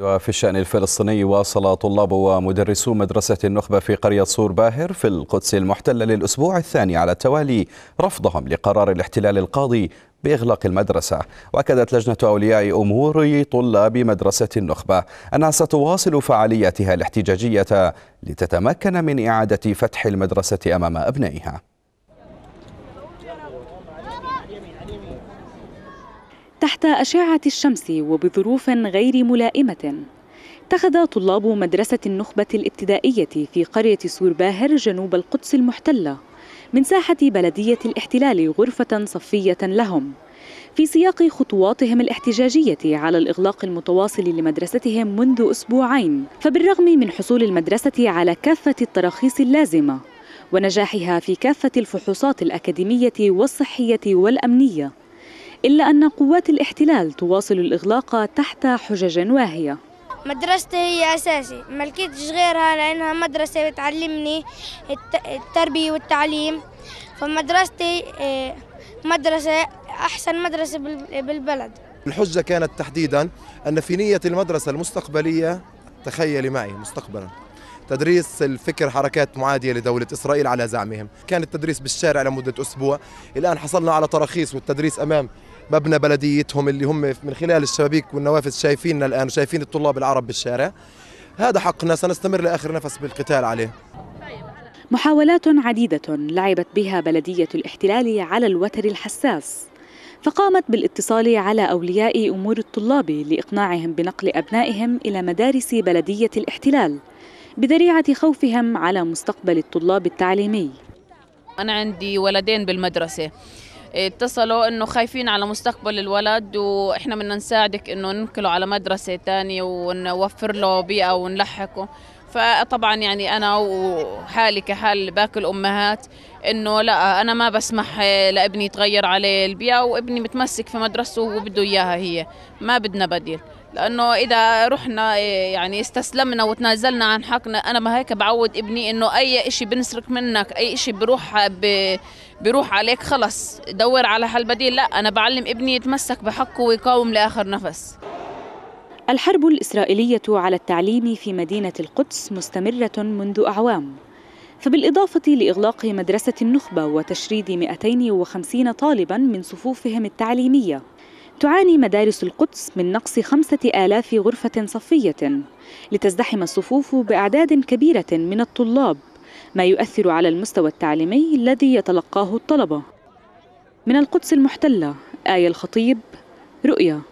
وفي الشأن الفلسطيني واصل طلاب ومدرسو مدرسة النخبة في قرية صور باهر في القدس المحتلة للأسبوع الثاني على التوالي رفضهم لقرار الاحتلال القاضي بإغلاق المدرسة وأكدت لجنة أولياء أمور طلاب مدرسة النخبة أنها ستواصل فعالياتها الاحتجاجية لتتمكن من إعادة فتح المدرسة أمام أبنائها تحت أشعة الشمس وبظروف غير ملائمة اتخذ طلاب مدرسة النخبة الابتدائية في قرية سور باهر جنوب القدس المحتلة من ساحة بلدية الاحتلال غرفة صفية لهم في سياق خطواتهم الاحتجاجية على الإغلاق المتواصل لمدرستهم منذ أسبوعين فبالرغم من حصول المدرسة على كافة التراخيص اللازمة ونجاحها في كافة الفحوصات الأكاديمية والصحية والأمنية إلا أن قوات الاحتلال تواصل الإغلاق تحت حجج واهية مدرستي هي أساسي ما لقيتش غيرها لأنها مدرسة بتعلمني التربية والتعليم فمدرستي آه، مدرسة أحسن مدرسة بالبلد الحجة كانت تحديدا أن في نية المدرسة المستقبلية تخيلي معي مستقبلا تدريس الفكر حركات معادية لدولة إسرائيل على زعمهم كان التدريس بالشارع لمدة أسبوع الآن حصلنا على تراخيص والتدريس أمام مبنى بلديتهم اللي هم من خلال الشبابيك والنوافذ شايفيننا الآن وشايفين الطلاب العرب بالشارع هذا حقنا سنستمر لآخر نفس بالقتال عليه محاولات عديدة لعبت بها بلدية الاحتلال على الوتر الحساس فقامت بالاتصال على أولياء أمور الطلاب لإقناعهم بنقل أبنائهم إلى مدارس بلدية الاحتلال بذريعة خوفهم على مستقبل الطلاب التعليمي أنا عندي ولدين بالمدرسة اتصلوا انه خايفين على مستقبل الولد واحنا بدنا نساعدك انه ننقله على مدرسه ثانيه ونوفر له بيئه ونلحقه فطبعا يعني انا وحالي كحال باقي الامهات انه لا انا ما بسمح لابني يتغير عليه البيئه وابني متمسك في مدرسته وبده اياها هي ما بدنا بديل لانه اذا رحنا يعني استسلمنا وتنازلنا عن حقنا انا ما هيك بعود ابني انه اي شيء بنسرق منك اي شيء بروح ب بيروح عليك خلص دور على حل بديل لا أنا بعلم ابني يتمسك بحقه ويقاوم لآخر نفس الحرب الإسرائيلية على التعليم في مدينة القدس مستمرة منذ أعوام فبالإضافة لإغلاق مدرسة النخبة وتشريد 250 طالباً من صفوفهم التعليمية تعاني مدارس القدس من نقص خمسة آلاف غرفة صفية لتزدحم الصفوف بأعداد كبيرة من الطلاب ما يؤثر على المستوى التعليمي الذي يتلقاه الطلبة من القدس المحتلة آية الخطيب رؤيا